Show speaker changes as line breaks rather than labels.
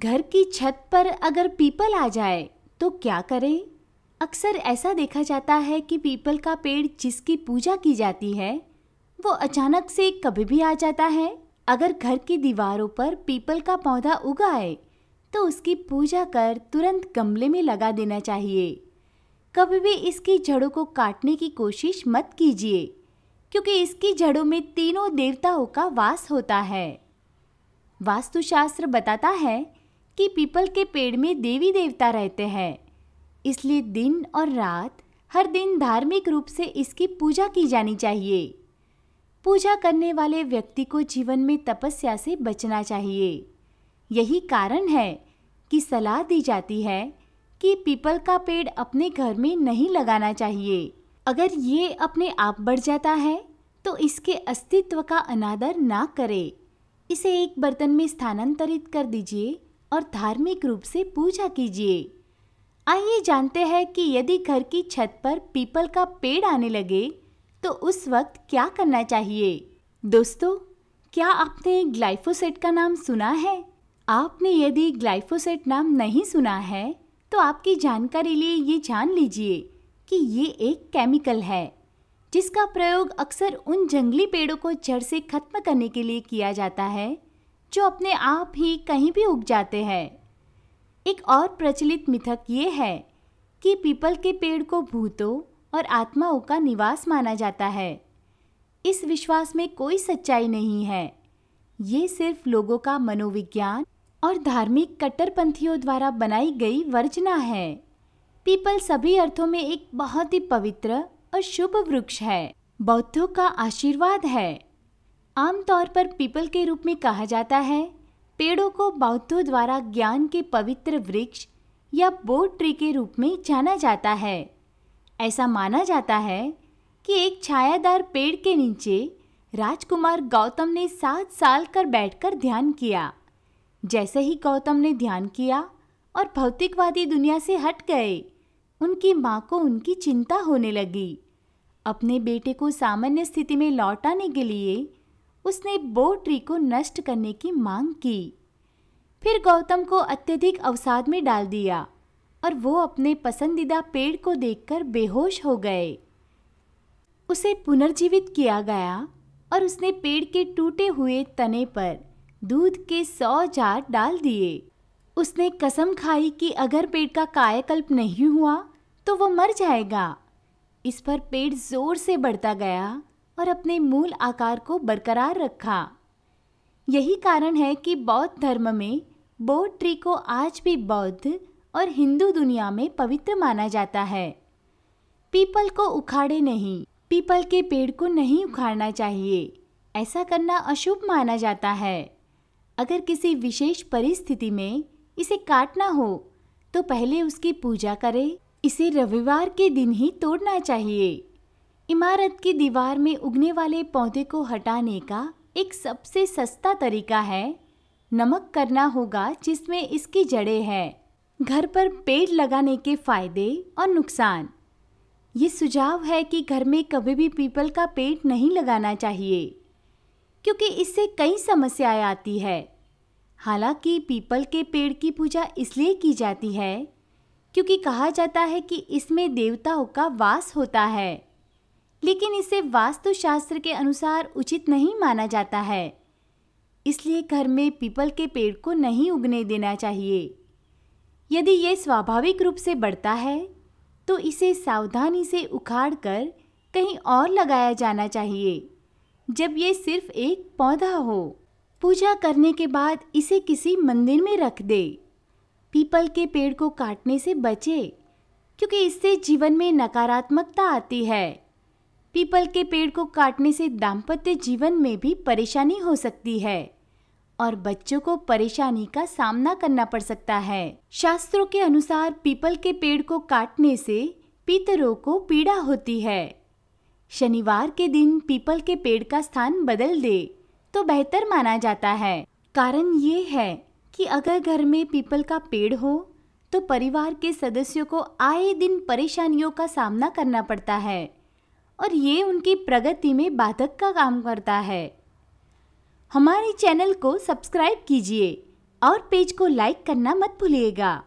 घर की छत पर अगर पीपल आ जाए तो क्या करें अक्सर ऐसा देखा जाता है कि पीपल का पेड़ जिसकी पूजा की जाती है वो अचानक से कभी भी आ जाता है अगर घर की दीवारों पर पीपल का पौधा उगाए तो उसकी पूजा कर तुरंत गमले में लगा देना चाहिए कभी भी इसकी जड़ों को काटने की कोशिश मत कीजिए क्योंकि इसकी जड़ों में तीनों देवताओं का वास होता है वास्तुशास्त्र बताता है कि पीपल के पेड़ में देवी देवता रहते हैं इसलिए दिन और रात हर दिन धार्मिक रूप से इसकी पूजा की जानी चाहिए पूजा करने वाले व्यक्ति को जीवन में तपस्या से बचना चाहिए यही कारण है कि सलाह दी जाती है कि पीपल का पेड़ अपने घर में नहीं लगाना चाहिए अगर ये अपने आप बढ़ जाता है तो इसके अस्तित्व का अनादर ना करें इसे एक बर्तन में स्थानांतरित कर दीजिए और धार्मिक रूप से पूजा कीजिए आइए जानते हैं कि यदि घर की छत पर पीपल का पेड़ आने लगे तो उस वक्त क्या करना चाहिए दोस्तों क्या आपने ग्लाइफोसेट का नाम सुना है आपने यदि ग्लाइफोसेट नाम नहीं सुना है तो आपकी जानकारी लिए ये जान लीजिए कि ये एक केमिकल है जिसका प्रयोग अक्सर उन जंगली पेड़ों को जड़ से खत्म करने के लिए किया जाता है जो अपने आप ही कहीं भी उग जाते हैं एक और प्रचलित मिथक ये है कि पीपल के पेड़ को भूतों और आत्माओं का निवास माना जाता है इस विश्वास में कोई सच्चाई नहीं है ये सिर्फ लोगों का मनोविज्ञान और धार्मिक कट्टरपंथियों द्वारा बनाई गई वर्जना है पीपल सभी अर्थों में एक बहुत ही पवित्र और शुभ वृक्ष है बौद्धों का आशीर्वाद है आमतौर पर पीपल के रूप में कहा जाता है पेड़ों को बौद्धों द्वारा ज्ञान के पवित्र वृक्ष या बोट ट्री के रूप में जाना जाता है ऐसा माना जाता है कि एक छायादार पेड़ के नीचे राजकुमार गौतम ने सात साल कर बैठकर ध्यान किया जैसे ही गौतम ने ध्यान किया और भौतिकवादी दुनिया से हट गए उनकी माँ को उनकी चिंता होने लगी अपने बेटे को सामान्य स्थिति में लौटाने के लिए उसने बो ट्री को नष्ट करने की मांग की फिर गौतम को अत्यधिक अवसाद में डाल दिया और वो अपने पसंदीदा पेड़ को देखकर बेहोश हो गए उसे पुनर्जीवित किया गया और उसने पेड़ के टूटे हुए तने पर दूध के सौ जार डाल दिए उसने कसम खाई कि अगर पेड़ का कायाकल्प नहीं हुआ तो वो मर जाएगा इस पर पेड़ जोर से बढ़ता गया और अपने मूल आकार को बरकरार रखा यही कारण है कि बौद्ध धर्म में बोध ट्री को आज भी बौद्ध और हिंदू दुनिया में पवित्र माना जाता है पीपल को उखाड़े नहीं पीपल के पेड़ को नहीं उखाड़ना चाहिए ऐसा करना अशुभ माना जाता है अगर किसी विशेष परिस्थिति में इसे काटना हो तो पहले उसकी पूजा करें इसे रविवार के दिन ही तोड़ना चाहिए इमारत की दीवार में उगने वाले पौधे को हटाने का एक सबसे सस्ता तरीका है नमक करना होगा जिसमें इसकी जड़ें हैं घर पर पेड़ लगाने के फायदे और नुकसान ये सुझाव है कि घर में कभी भी पीपल का पेड़ नहीं लगाना चाहिए क्योंकि इससे कई समस्याएं आती है हालांकि पीपल के पेड़ की पूजा इसलिए की जाती है क्योंकि कहा जाता है कि इसमें देवताओं का वास होता है लेकिन इसे वास्तुशास्त्र के अनुसार उचित नहीं माना जाता है इसलिए घर में पीपल के पेड़ को नहीं उगने देना चाहिए यदि ये स्वाभाविक रूप से बढ़ता है तो इसे सावधानी से उखाड़ कर कहीं और लगाया जाना चाहिए जब ये सिर्फ एक पौधा हो पूजा करने के बाद इसे किसी मंदिर में रख दे पीपल के पेड़ को काटने से बचे क्योंकि इससे जीवन में नकारात्मकता आती है पीपल के पेड़ को काटने से दाम्पत्य जीवन में भी परेशानी हो सकती है और बच्चों को परेशानी का सामना करना पड़ सकता है शास्त्रों के अनुसार पीपल के पेड़ को काटने से पितरों को पीड़ा होती है शनिवार के दिन पीपल के पेड़ का स्थान बदल दे तो बेहतर माना जाता है कारण ये है कि अगर घर में पीपल का पेड़ हो तो परिवार के सदस्यों को आए दिन परेशानियों का सामना करना पड़ता है और ये उनकी प्रगति में बाधक का काम करता है हमारे चैनल को सब्सक्राइब कीजिए और पेज को लाइक करना मत भूलिएगा